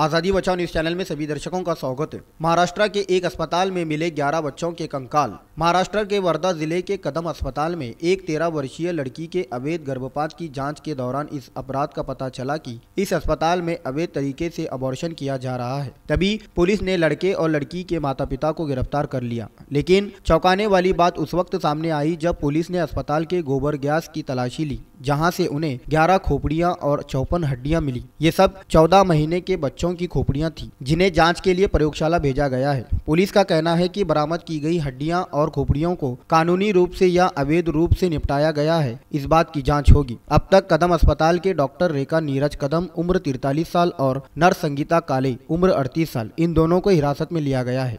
आज़ादी बचाओ news channel में सभी दर्शकों का स्वागत है महाराष्ट्र के एक अस्पताल में मिले 11 बच्चों के कंकाल महाराष्ट्र के वर्धा जिले के कदम अस्पताल में एक तेरह वर्षीय लड़की के अवैध गर्भपात की जांच के दौरान इस अपराध का पता चला कि इस अस्पताल में अवैध तरीके से अबॉर्शन किया जा रहा है तभी पुलिस ने लड़के और लड़की के माता पिता को गिरफ्तार कर लिया लेकिन चौंकाने वाली बात उस वक्त सामने आई जब पुलिस ने अस्पताल के गोबर गैस की तलाशी ली जहाँ से उन्हें ग्यारह खोपड़ियाँ और चौपन हड्डियाँ मिली ये सब चौदह महीने के बच्चों हड्डियों की खोपड़ियां थी जिन्हें जांच के लिए प्रयोगशाला भेजा गया है पुलिस का कहना है कि बरामद की गई हड्डियां और खोपड़ियों को कानूनी रूप से या अवैध रूप से निपटाया गया है इस बात की जाँच होगी अब तक कदम अस्पताल के डॉक्टर रेखा नीरज कदम उम्र तिरतालीस साल और नर्स संगीता काले उम्र अड़तीस साल इन दोनों को हिरासत में लिया गया है